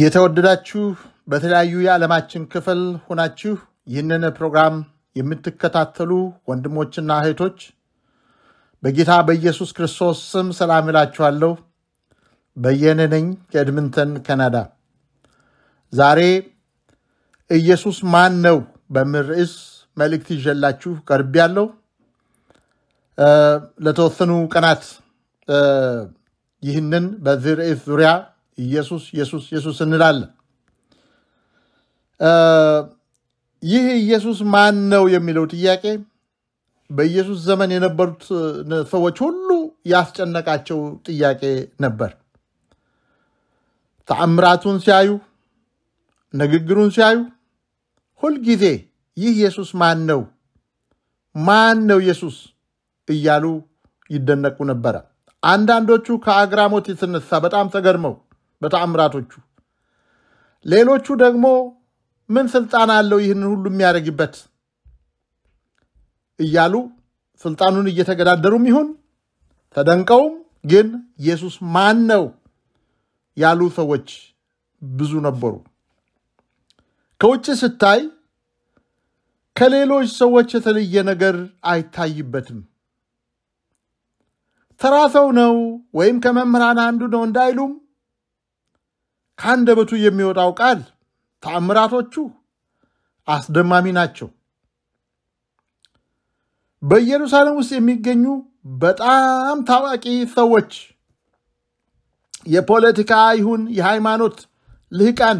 የተወደዳችሁ በተለያዩ የዓለማችን ክፍል ሆናችሁ ይህንን ፕሮግራም የምትከታተሉ ወንድሞችና እህቶች በጌታ በኢየሱስ ክርስቶስ ስም ሰላም እላችኋለሁ። በየነ ነኝ ከኤድምንተን ካናዳ። ዛሬ ኢየሱስ ማን ነው በሚል ርዕስ መልእክት ይዤላችሁ ቀርቤያለሁ። ለተወሰኑ ቀናት ይህንን በዚህ ርዕስ ዙሪያ ኢየሱስ ኢየሱስ ኢየሱስ እንላለን። ይህ ኢየሱስ ማን ነው የሚለው ጥያቄ በኢየሱስ ዘመን የነበሩት ሰዎች ሁሉ ያስጨነቃቸው ጥያቄ ነበር። ተአምራቱን ሲያዩ፣ ንግግሩን ሲያዩ ሁልጊዜ ይህ ኢየሱስ ማን ነው ማን ነው ኢየሱስ እያሉ ይደነቁ ነበረ። አንዳንዶቹ ከአግራሞት የተነሳ በጣም ተገርመው በተአምራቶቹ። ሌሎቹ ደግሞ ምን ስልጣን አለው ይህንን ሁሉ የሚያደርግበት እያሉ ስልጣኑን እየተገዳደሩም ይሁን ተደንቀውም ግን ኢየሱስ ማን ነው ያሉ ሰዎች ብዙ ነበሩ። ከውጭ ስታይ ከሌሎች ሰዎች የተለየ ነገር አይታይበትም። ተራ ሰው ነው ወይም ከመምህራን አንዱ ነው እንዳይሉም ከአንደበቱ የሚወጣው ቃል ተአምራቶቹ አስደማሚ ናቸው። በኢየሩሳሌም ውስጥ የሚገኙ በጣም ታዋቂ ሰዎች የፖለቲካ ይሁን የሃይማኖት ልህቃን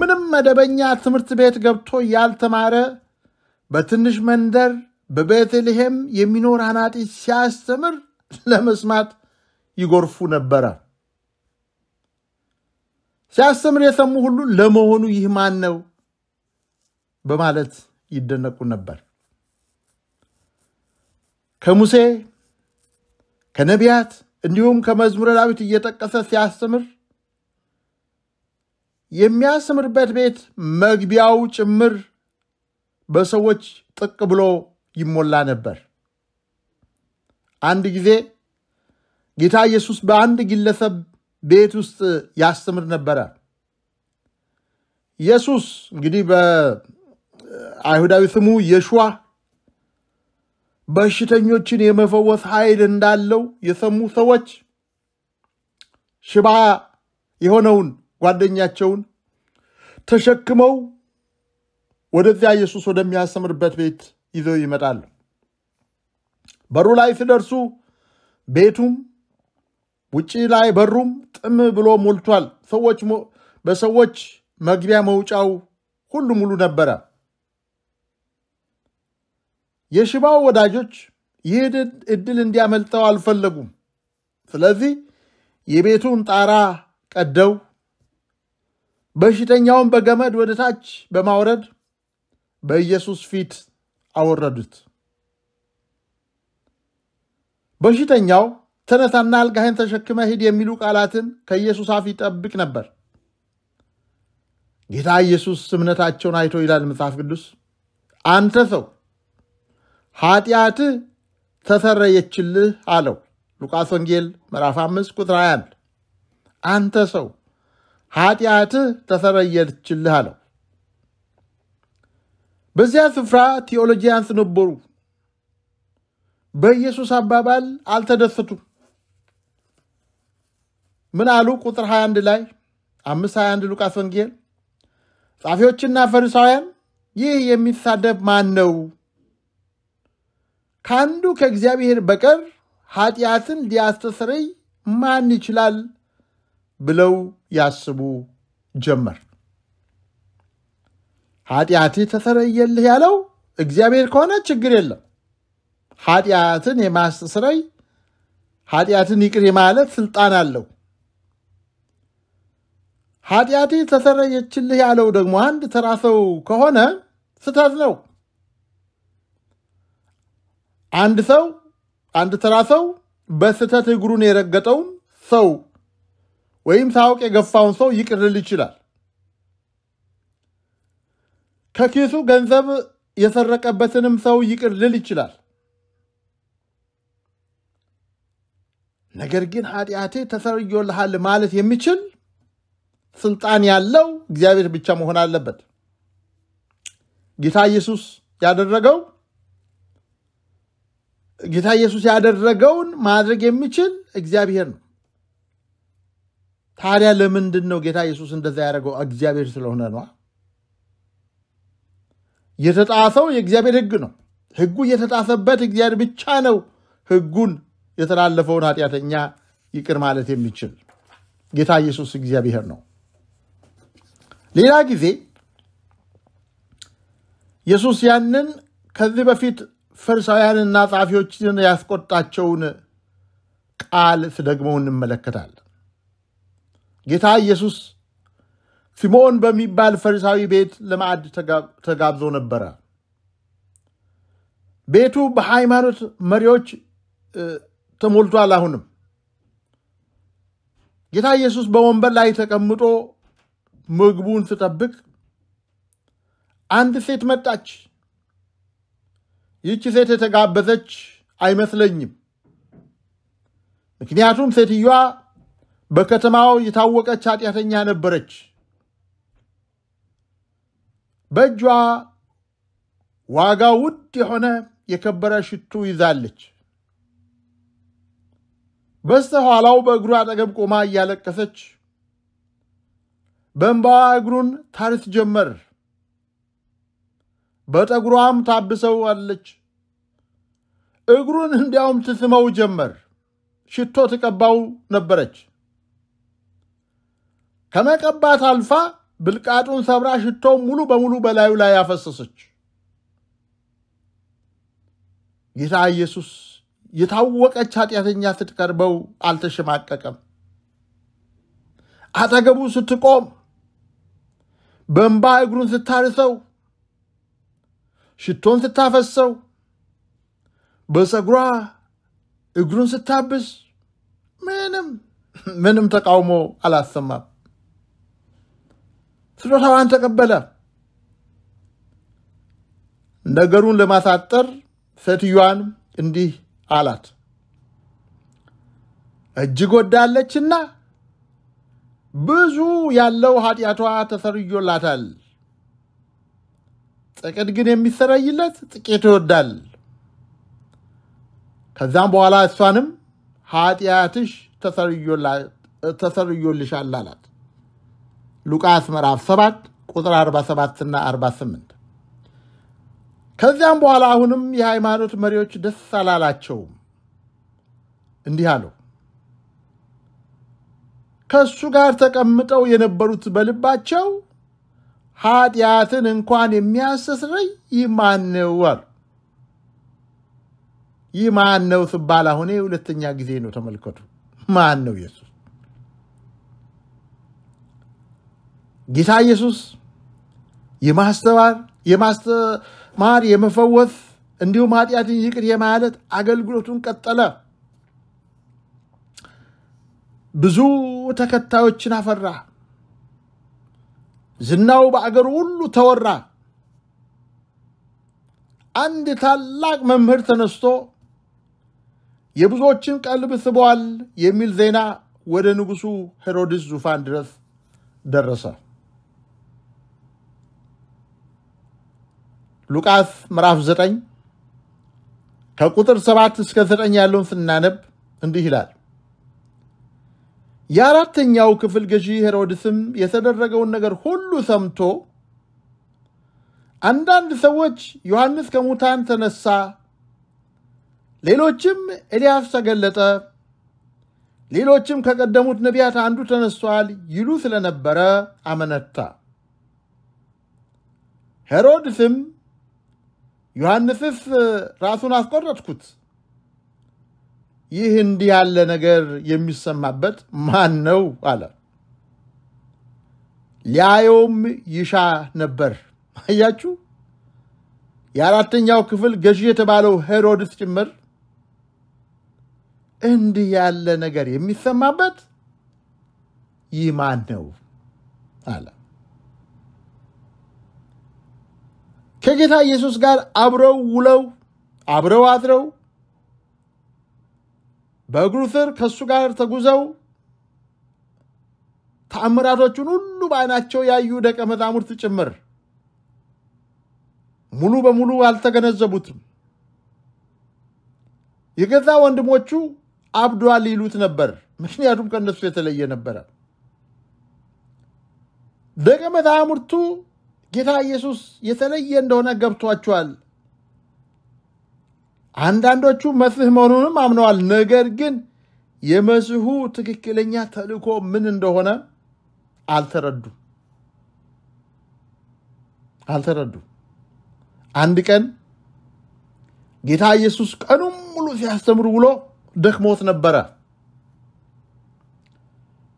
ምንም መደበኛ ትምህርት ቤት ገብቶ ያልተማረ በትንሽ መንደር በቤተልሔም የሚኖር አናጢ ሲያስተምር ለመስማት ይጎርፉ ነበረ። ሲያስተምር የሰሙ ሁሉ ለመሆኑ ይህ ማን ነው በማለት ይደነቁ ነበር። ከሙሴ ከነቢያት እንዲሁም ከመዝሙረ ዳዊት እየጠቀሰ ሲያስተምር የሚያስተምርበት ቤት መግቢያው ጭምር በሰዎች ጥቅ ብሎ ይሞላ ነበር። አንድ ጊዜ ጌታ ኢየሱስ በአንድ ግለሰብ ቤት ውስጥ ያስተምር ነበረ። ኢየሱስ እንግዲህ በአይሁዳዊ ስሙ የሹዋ በሽተኞችን የመፈወስ ኃይል እንዳለው የሰሙ ሰዎች ሽባ የሆነውን ጓደኛቸውን ተሸክመው ወደዚያ ኢየሱስ ወደሚያስተምርበት ቤት ይዘው ይመጣል። በሩ ላይ ሲደርሱ ቤቱም ውጪ ላይ በሩም ጥም ብሎ ሞልቷል። ሰዎች በሰዎች መግቢያ መውጫው ሁሉ ሙሉ ነበረ። የሽባው ወዳጆች ይህ እድል እንዲያመልጠው አልፈለጉም። ስለዚህ የቤቱን ጣራ ቀደው በሽተኛውን በገመድ ወደ ታች በማውረድ በኢየሱስ ፊት አወረዱት። በሽተኛው ተነሳና አልጋህን ተሸክመ ሂድ የሚሉ ቃላትን ከኢየሱስ አፍ ይጠብቅ ነበር። ጌታ ኢየሱስ እምነታቸውን አይቶ ይላል መጽሐፍ ቅዱስ፣ አንተ ሰው ኃጢአትህ ተሰረየችልህ አለው። ሉቃስ ወንጌል ምዕራፍ 5 ቁጥር 21 አንተ ሰው ኃጢአትህ ተሰረየችልህ አለው። በዚያ ስፍራ ቴዎሎጂያንስ ነበሩ። በኢየሱስ አባባል አልተደሰቱም። ምን አሉ? ቁጥር 21 ላይ አምስት 21 ሉቃስ ወንጌል ጻፊዎችና ፈሪሳውያን ይህ የሚሳደብ ማን ነው? ከአንዱ ከእግዚአብሔር በቀር ኃጢአትን ሊያስተሰርይ ማን ይችላል? ብለው ያስቡ ጀመር። ኃጢአት ተሰረየልህ ያለው እግዚአብሔር ከሆነ ችግር የለም። ኃጢአትን የማስተስረይ ኃጢአትን ይቅር የማለት ስልጣን አለው። ኃጢአት ተሰረየችልህ ያለው ደግሞ አንድ ተራ ሰው ከሆነ ስተት ነው። አንድ ሰው አንድ ተራ ሰው በስተት እግሩን የረገጠውን ሰው ወይም ሳውቅ የገፋውን ሰው ይቅርል ይችላል። ከኪሱ ገንዘብ የሰረቀበትንም ሰው ይቅር ይችላል። ነገር ግን ኃጢአቴ ተሰርዮልሃል ማለት የሚችል ስልጣን ያለው እግዚአብሔር ብቻ መሆን አለበት። ጌታ ኢየሱስ ያደረገው ጌታ ኢየሱስ ያደረገውን ማድረግ የሚችል እግዚአብሔር ነው። ታዲያ ለምንድን ነው ጌታ ኢየሱስ እንደዛ ያደረገው? እግዚአብሔር ስለሆነ ነዋ። የተጣሰው የእግዚአብሔር ሕግ ነው። ሕጉ የተጣሰበት እግዚአብሔር ብቻ ነው ሕጉን የተላለፈውን ኃጢአተኛ ይቅር ማለት የሚችል ጌታ ኢየሱስ እግዚአብሔር ነው። ሌላ ጊዜ ኢየሱስ ያንን ከዚህ በፊት ፈሪሳውያንና ጸሐፊዎችን ያስቆጣቸውን ቃል ስደግሞ እንመለከታለን። ጌታ ኢየሱስ ሲሞን በሚባል ፈሪሳዊ ቤት ለማዕድ ተጋብዞ ነበረ። ቤቱ በሃይማኖት መሪዎች ተሞልቷል። አሁንም ጌታ ኢየሱስ በወንበር ላይ ተቀምጦ ምግቡን ስጠብቅ አንድ ሴት መጣች። ይቺ ሴት የተጋበዘች አይመስለኝም። ምክንያቱም ሴትዮዋ በከተማው የታወቀች ኃጢአተኛ ነበረች። በእጇ ዋጋ ውድ የሆነ የከበረ ሽቱ ይዛለች። በስተኋላው በእግሩ አጠገብ ቆማ እያለቀሰች በእንባዋ እግሩን ታሪት ጀመር። በጠጉሯም ታብሰው አለች። እግሩን እንዲያውም ትስመው ጀመር። ሽቶ ትቀባው ነበረች። ከመቀባት አልፋ ብልቃጡን ሰብራ ሽቶ ሙሉ በሙሉ በላዩ ላይ አፈሰሰች። ጌታ ኢየሱስ የታወቀች ኃጢአተኛ ስትቀርበው አልተሸማቀቀም። አጠገቡ ስትቆም በእንባ እግሩን ስታርሰው፣ ሽቶን ስታፈሰው፣ በፀጉሯ እግሩን ስታብስ ምንም ምንም ተቃውሞ አላሰማም። ስጦታዋን ተቀበለ። ነገሩን ለማሳጠር ሴትዮዋን እንዲህ አላት፣ እጅግ ወዳለችና ብዙ ያለው ኃጢአቷ ተሰርዮላታል። ጥቂት ግን የሚሰረይለት ጥቂት ይወዳል። ከዛም በኋላ እሷንም ኃጢአትሽ ተሰርዮልሻል አላት። ሉቃስ ምዕራፍ 7 ቁጥር 47 እና 48። ከዚያም በኋላ አሁንም የሃይማኖት መሪዎች ደስ አላላቸውም። እንዲህ አለው ከእሱ ጋር ተቀምጠው የነበሩት በልባቸው ኃጢአትን እንኳን የሚያስስረኝ ይህ ማን ነው አሉ። ይህ ማን ነው ስባል አሁን ሁለተኛ ጊዜ ነው። ተመልከቱ፣ ማን ነው ኢየሱስ? ጌታ ኢየሱስ የማስተማር የማስተማር የመፈወስ እንዲሁም ኃጢአትን ይቅር የማለት አገልግሎቱን ቀጠለ። ብዙ ተከታዮችን አፈራ። ዝናው በአገሩ ሁሉ ተወራ። አንድ ታላቅ መምህር ተነስቶ የብዙዎችን ቀልብ ስቧል የሚል ዜና ወደ ንጉሡ ሄሮድስ ዙፋን ድረስ ደረሰ። ሉቃስ ምዕራፍ 9 ከቁጥር 7 እስከ 9 ያለውን ስናነብ እንዲህ ይላል። የአራተኛው ክፍል ገዢ ሄሮድስም የተደረገውን ነገር ሁሉ ሰምቶ አንዳንድ ሰዎች ዮሐንስ ከሙታን ተነሳ፣ ሌሎችም ኤልያስ ተገለጠ፣ ሌሎችም ከቀደሙት ነቢያት አንዱ ተነሷል ይሉ ስለነበረ አመነታ። ሄሮድስም ዮሐንስስ ራሱን አስቆረጥኩት ይህ እንዲህ ያለ ነገር የሚሰማበት ማን ነው አለ። ሊያየውም ይሻ ነበር። አያችሁ፣ የአራተኛው ክፍል ገዢ የተባለው ሄሮድስ ጭምር እንዲህ ያለ ነገር የሚሰማበት ይህ ማን ነው አለ። ከጌታ ኢየሱስ ጋር አብረው ውለው አብረው አድረው በእግሩ ስር ከእሱ ጋር ተጉዘው ተአምራቶቹን ሁሉ በአይናቸው ያዩ ደቀ መዛሙርት ጭምር ሙሉ በሙሉ አልተገነዘቡትም። የገዛ ወንድሞቹ አብዷል ይሉት ነበር፣ ምክንያቱም ከእነሱ የተለየ ነበረ። ደቀ መዛሙርቱ ጌታ ኢየሱስ የተለየ እንደሆነ ገብቷቸዋል። አንዳንዶቹ መሲህ መሆኑንም አምነዋል። ነገር ግን የመሲሁ ትክክለኛ ተልእኮ ምን እንደሆነ አልተረዱ አልተረዱ። አንድ ቀን ጌታ ኢየሱስ ቀኑን ሙሉ ሲያስተምር ውሎ ደክሞት ነበረ።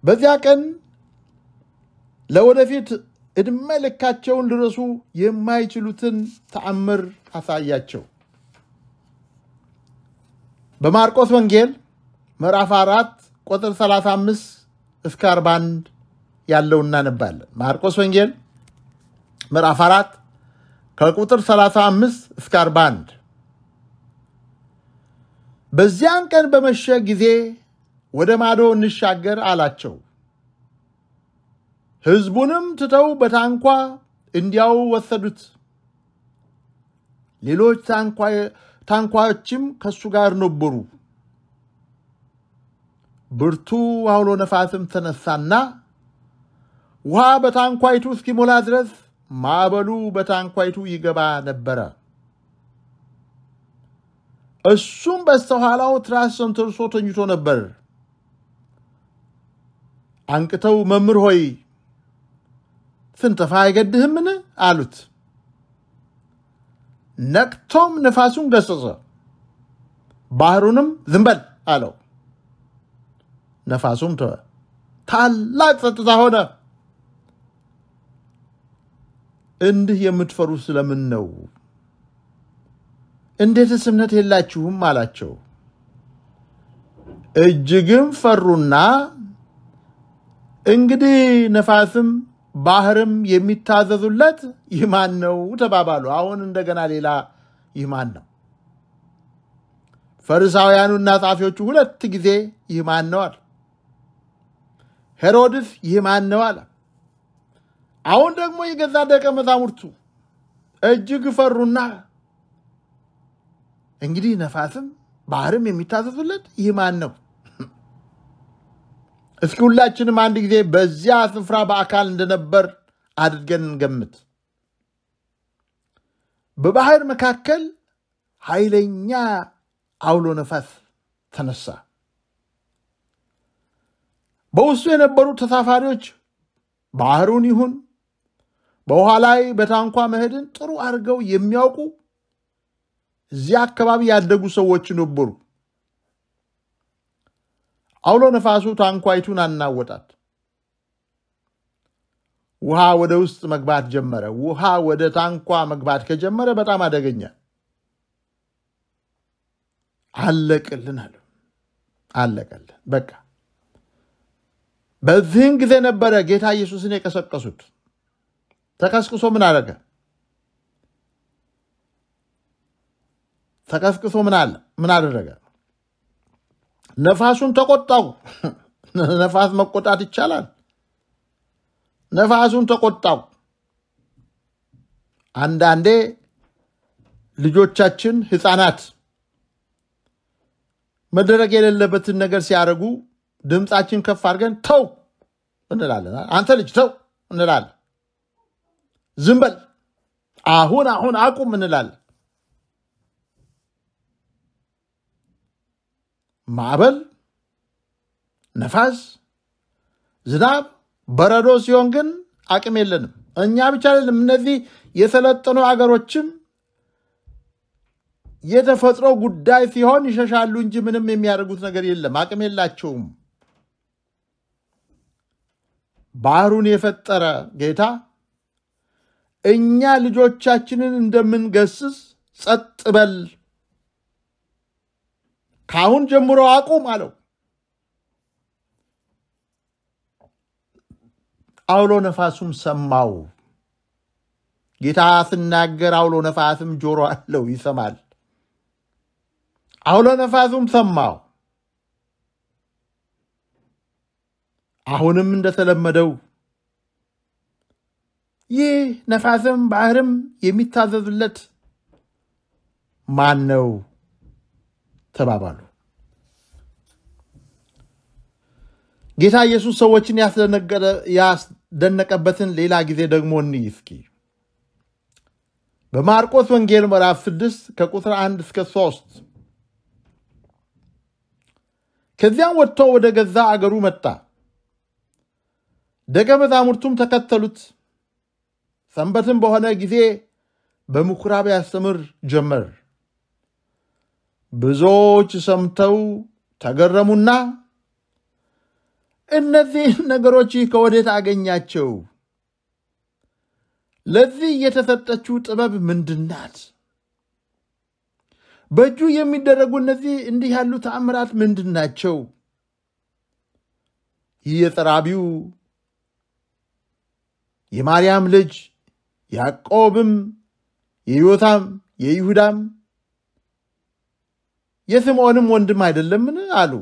በዚያ ቀን ለወደፊት ዕድሜ ልካቸውን ሊረሱ የማይችሉትን ተአምር አሳያቸው። በማርቆስ ወንጌል ምዕራፍ 4 ቁጥር 35 እስከ 41 ያለው እናነባለን። ማርቆስ ወንጌል ምዕራፍ 4 ከቁጥር 35 እስከ 41 በዚያን ቀን በመሸ ጊዜ ወደ ማዶ እንሻገር አላቸው። ሕዝቡንም ትተው በታንኳ እንዲያው ወሰዱት። ሌሎች ታንኳዎችም ከእሱ ጋር ነበሩ። ብርቱ አውሎ ነፋስም ተነሳና ውሃ በታንኳይቱ እስኪሞላ ድረስ ማዕበሉ በታንኳይቱ ይገባ ነበረ። እሱም በስተኋላው ትራስ ሰንተርሶ ተኝቶ ነበር። አንቅተው መምህር ሆይ ስንጠፋ አይገድህምን? አሉት። ነቅቶም ነፋሱን ገሰጸ፣ ባህሩንም ዝንበል አለው። ነፋሱም ተወ፣ ታላቅ ጸጥታ ሆነ። እንዲህ የምትፈሩ ስለምን ነው? እንዴትስ እምነት የላችሁም? አላቸው። እጅግም ፈሩና እንግዲህ ነፋስም ባህርም የሚታዘዙለት ይህ ማን ነው ተባባሉ። አሁን እንደገና ሌላ ይህ ማን ነው? ፈሪሳውያኑና ጻፊዎቹ ሁለት ጊዜ ይህ ማን ነው አለ። ሄሮድስ ይህ ማን ነው አለ። አሁን ደግሞ የገዛ ደቀ መዛሙርቱ እጅግ ፈሩና እንግዲህ ነፋስም ባህርም የሚታዘዙለት ይህ ማን ነው እስኪ ሁላችንም አንድ ጊዜ በዚያ ስፍራ በአካል እንደነበር አድርገን እንገምት። በባህር መካከል ኃይለኛ አውሎ ነፋስ ተነሳ። በውስጡ የነበሩ ተሳፋሪዎች ባህሩን ይሁን በውሃ ላይ በታንኳ መሄድን ጥሩ አድርገው የሚያውቁ እዚያ አካባቢ ያደጉ ሰዎች ነበሩ። አውሎ ነፋሱ ታንኳይቱን አናወጣት። ውሃ ወደ ውስጥ መግባት ጀመረ። ውሃ ወደ ታንኳ መግባት ከጀመረ በጣም አደገኛ አለቅልን አለ አለቀልን። በቃ በዚህን ጊዜ ነበረ ጌታ ኢየሱስን የቀሰቀሱት። ተቀስቅሶ ምን አደረገ? ተቀስቅሶ ምን አለ? ምን አደረገ? ነፋሱን ተቆጣው። ነፋስ መቆጣት ይቻላል። ነፋሱን ተቆጣው። አንዳንዴ ልጆቻችን ህፃናት መደረግ የሌለበትን ነገር ሲያደርጉ ድምፃችን ከፍ አድርገን ተው እንላለን። አንተ ልጅ ተው እንላለን። ዝም በል አሁን አሁን አቁም እንላለን። ማዕበል፣ ነፋስ፣ ዝናብ፣ በረዶ ሲሆን ግን አቅም የለንም። እኛ ብቻ አይደለም፣ እነዚህ የሰለጠኑ አገሮችም የተፈጥሮ ጉዳይ ሲሆን ይሸሻሉ እንጂ ምንም የሚያደርጉት ነገር የለም። አቅም የላቸውም። ባህሩን የፈጠረ ጌታ እኛ ልጆቻችንን እንደምንገስስ ጸጥ በል ከአሁን ጀምሮ አቁም አለው። አውሎ ነፋሱም ሰማው። ጌታ ስናገር አውሎ ነፋስም ጆሮ አለው፣ ይሰማል። አውሎ ነፋሱም ሰማው። አሁንም እንደተለመደው ይህ ነፋስም ባህርም የሚታዘዝለት ማን ነው? ተባባሉ። ጌታ ኢየሱስ ሰዎችን ያስደነቀበትን ሌላ ጊዜ ደግሞ እንይ እስኪ። በማርቆስ ወንጌል ምዕራፍ 6 ከቁጥር 1 እስከ 3 ከዚያም ወጥቶ ወደ ገዛ አገሩ መጣ። ደቀ መዛሙርቱም ተከተሉት። ሰንበትም በሆነ ጊዜ በምኩራብ ያስተምር ጀመር። ብዙዎች ሰምተው ተገረሙና እነዚህን ነገሮች ከወዴት አገኛቸው? ለዚህ የተሰጠችው ጥበብ ምንድን ናት? በእጁ የሚደረጉ እነዚህ እንዲህ ያሉ ተአምራት ምንድን ናቸው? ይህ የጸራቢው የማርያም ልጅ ያዕቆብም የዮታም የይሁዳም የስምዖንም ወንድም አይደለምን አሉ።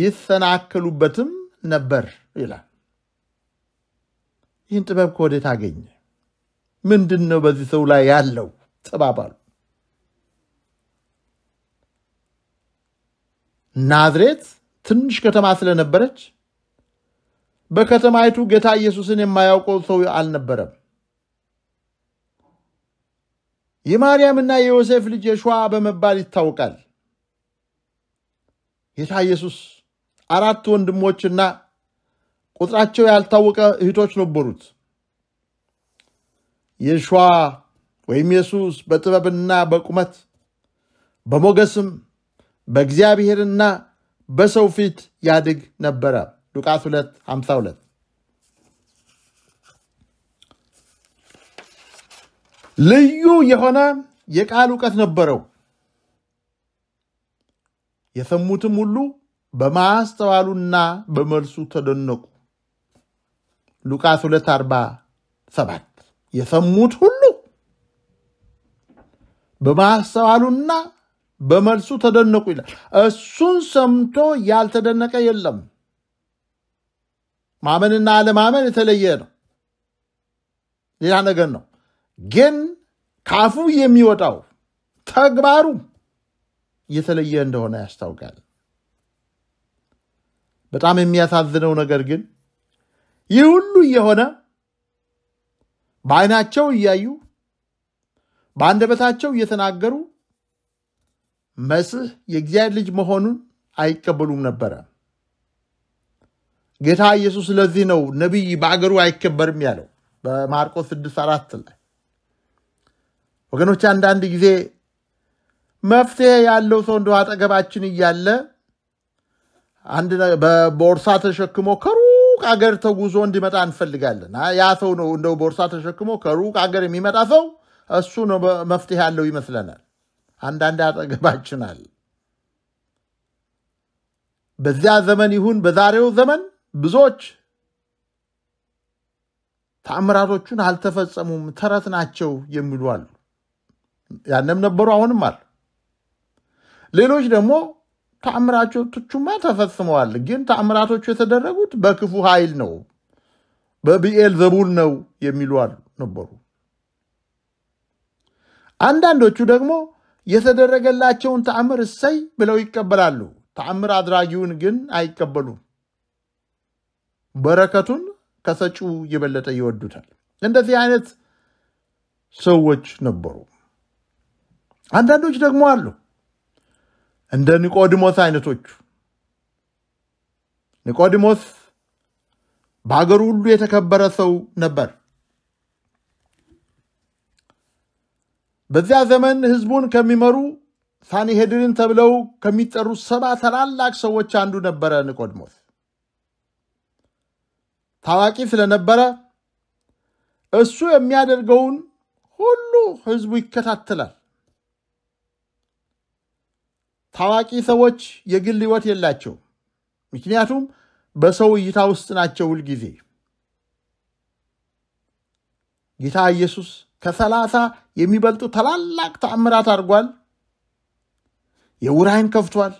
ይሰናክሉበትም ነበር ይላል። ይህን ጥበብ ከወዴት አገኘ? ምንድን ነው በዚህ ሰው ላይ ያለው? ተባባሉ። ናዝሬት ትንሽ ከተማ ስለነበረች በከተማይቱ ጌታ ኢየሱስን የማያውቀው ሰው አልነበረም። የማርያምና የዮሴፍ ልጅ የሸዋ በመባል ይታወቃል። ጌታ ኢየሱስ አራት ወንድሞችና ቁጥራቸው ያልታወቀ እህቶች ነበሩት። የሸዋ ወይም ኢየሱስ በጥበብና በቁመት በሞገስም በእግዚአብሔርና በሰው ፊት ያድግ ነበረ። ሉቃስ 2 52 ልዩ የሆነ የቃል እውቀት ነበረው። የሰሙትም ሁሉ በማስተዋሉና በመልሱ ተደነቁ። ሉቃስ 247 የሰሙት ሁሉ በማስተዋሉና በመልሱ ተደነቁ ይላል። እሱን ሰምቶ ያልተደነቀ የለም። ማመንና አለማመን የተለየ ነው፣ ሌላ ነገር ነው። ግን ከአፉ የሚወጣው ተግባሩ የተለየ እንደሆነ ያስታውቃል። በጣም የሚያሳዝነው ነገር ግን ይህ ሁሉ እየሆነ በዓይናቸው እያዩ በአንደበታቸው እየተናገሩ መሲህ የእግዚአብሔር ልጅ መሆኑን አይቀበሉም ነበረ። ጌታ ኢየሱስ ለዚህ ነው ነቢይ በአገሩ አይከበርም ያለው በማርቆስ 6 4 ላይ ወገኖች አንዳንድ ጊዜ መፍትሄ ያለው ሰው እንደ አጠገባችን እያለ አንድ በቦርሳ ተሸክሞ ከሩቅ አገር ተጉዞ እንዲመጣ እንፈልጋለን። ያ ሰው ነው እንደው ቦርሳ ተሸክሞ ከሩቅ አገር የሚመጣ ሰው እሱ ነው መፍትሄ ያለው ይመስለናል። አንዳንድ አጠገባችን አለ። በዚያ ዘመን ይሁን በዛሬው ዘመን ብዙዎች ተአምራቶቹን አልተፈጸሙም፣ ተረት ናቸው የሚሉ አሉ። ያንም ነበሩ፣ አሁንም አሉ። ሌሎች ደግሞ ተአምራቶቹማ ተፈጽመዋል። ግን ተአምራቶቹ የተደረጉት በክፉ ኃይል ነው፣ በብኤል ዘቡል ነው የሚሉ አሉ ነበሩ። አንዳንዶቹ ደግሞ የተደረገላቸውን ተአምር እሰይ ብለው ይቀበላሉ። ተአምር አድራጊውን ግን አይቀበሉም። በረከቱን ከሰጪው የበለጠ ይወዱታል። እንደዚህ አይነት ሰዎች ነበሩ። አንዳንዶች ደግሞ አሉ እንደ ኒቆዲሞስ አይነቶቹ። ኒቆዲሞስ በሀገሩ ሁሉ የተከበረ ሰው ነበር። በዚያ ዘመን ህዝቡን ከሚመሩ ሳንሄድርን ተብለው ከሚጠሩ ሰባ ታላላቅ ሰዎች አንዱ ነበረ ኒቆዲሞስ። ታዋቂ ስለነበረ እሱ የሚያደርገውን ሁሉ ህዝቡ ይከታተላል። ታዋቂ ሰዎች የግል ህይወት የላቸው። ምክንያቱም በሰው እይታ ውስጥ ናቸው ሁልጊዜ። ጌታ ኢየሱስ ከሰላሳ የሚበልጡ ታላላቅ ተአምራት አድርጓል። የውራይን ከፍቷል።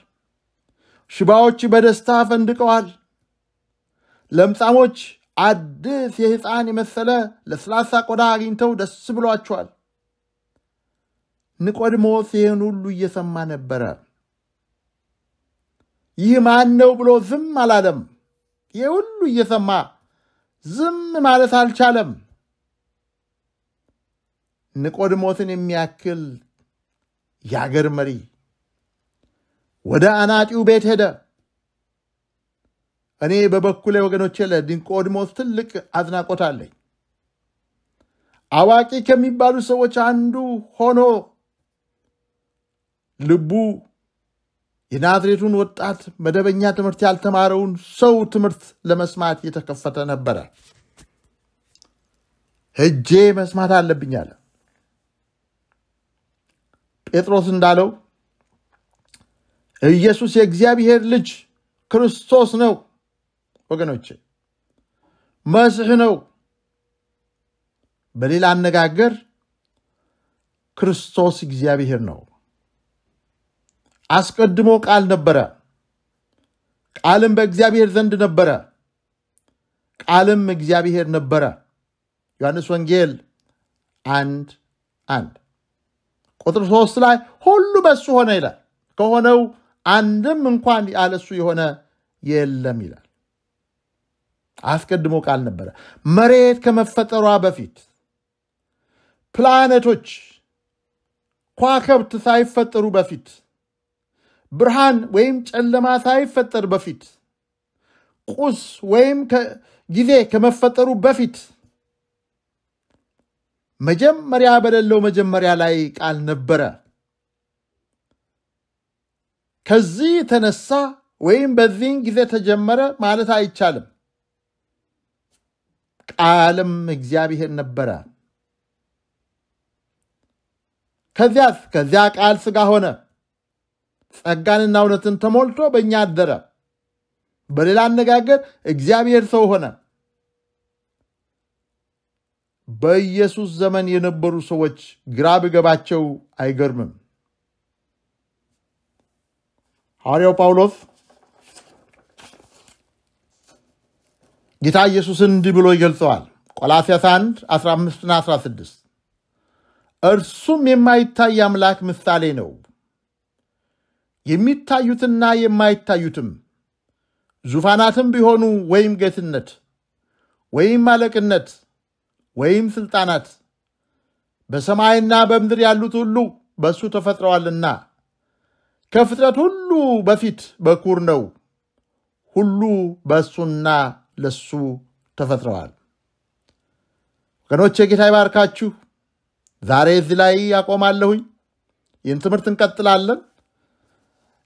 ሽባዎች በደስታ ፈንድቀዋል። ለምጻሞች አዲስ የሕፃን የመሰለ ለስላሳ ቆዳ አግኝተው ደስ ብሏቸዋል። ንቆድሞስ ይህን ሁሉ እየሰማ ነበረ። ይህ ማን ነው ብሎ ዝም አላለም። ይህ ሁሉ እየሰማ ዝም ማለት አልቻለም። ኒቆዲሞስን የሚያክል የአገር መሪ ወደ አናጢው ቤት ሄደ። እኔ በበኩሌ ወገኖቼ ለኒቆዲሞስ ትልቅ አዝናቆት አለኝ። አዋቂ ከሚባሉ ሰዎች አንዱ ሆኖ ልቡ የናዝሬቱን ወጣት መደበኛ ትምህርት ያልተማረውን ሰው ትምህርት ለመስማት የተከፈተ ነበረ። ሄጄ መስማት አለብኝ አለ። ጴጥሮስ እንዳለው ኢየሱስ የእግዚአብሔር ልጅ ክርስቶስ ነው። ወገኖች መስህ ነው። በሌላ አነጋገር ክርስቶስ እግዚአብሔር ነው። አስቀድሞ ቃል ነበረ፣ ቃልም በእግዚአብሔር ዘንድ ነበረ፣ ቃልም እግዚአብሔር ነበረ። ዮሐንስ ወንጌል አንድ አንድ ቁጥር ሶስት ላይ ሁሉ በሱ ሆነ ይላል። ከሆነው አንድም እንኳን ያለሱ የሆነ የለም ይላል። አስቀድሞ ቃል ነበረ። መሬት ከመፈጠሯ በፊት ፕላኔቶች፣ ከዋክብት ሳይፈጠሩ በፊት ብርሃን ወይም ጨለማ ሳይፈጠር በፊት ቁስ ወይም ጊዜ ከመፈጠሩ በፊት መጀመሪያ በሌለው መጀመሪያ ላይ ቃል ነበረ። ከዚህ የተነሳ ወይም በዚህን ጊዜ ተጀመረ ማለት አይቻልም። ቃልም እግዚአብሔር ነበረ። ከዚያስ ከዚያ ቃል ሥጋ ሆነ ጸጋንና እውነትን ተሞልቶ በእኛ አደረ። በሌላ አነጋገር እግዚአብሔር ሰው ሆነ። በኢየሱስ ዘመን የነበሩ ሰዎች ግራ ቢገባቸው አይገርምም። ሐዋርያው ጳውሎስ ጌታ ኢየሱስን እንዲህ ብሎ ይገልጸዋል። ቆላሲያስ 1 15ና 16 እርሱም የማይታይ አምላክ ምሳሌ ነው የሚታዩትና የማይታዩትም ዙፋናትም ቢሆኑ ወይም ጌትነት ወይም አለቅነት ወይም ስልጣናት በሰማይና በምድር ያሉት ሁሉ በእሱ ተፈጥረዋልና ከፍጥረት ሁሉ በፊት በኩር ነው። ሁሉ በእሱና ለሱ ተፈጥረዋል። ወገኖቼ ጌታ ይባርካችሁ። ዛሬ እዚህ ላይ ያቆማለሁኝ። ይህን ትምህርት እንቀጥላለን።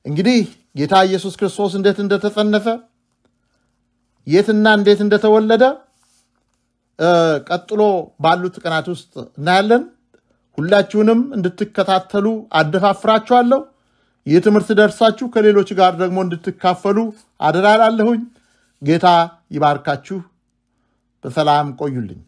እንግዲህ ጌታ ኢየሱስ ክርስቶስ እንዴት እንደተጸነሰ የትና እንዴት እንደተወለደ ቀጥሎ ባሉት ቀናት ውስጥ እናያለን። ሁላችሁንም እንድትከታተሉ አደፋፍራችኋለሁ። ይህ ትምህርት ደርሳችሁ ከሌሎች ጋር ደግሞ እንድትካፈሉ አደራላለሁኝ። ጌታ ይባርካችሁ። በሰላም ቆዩልኝ።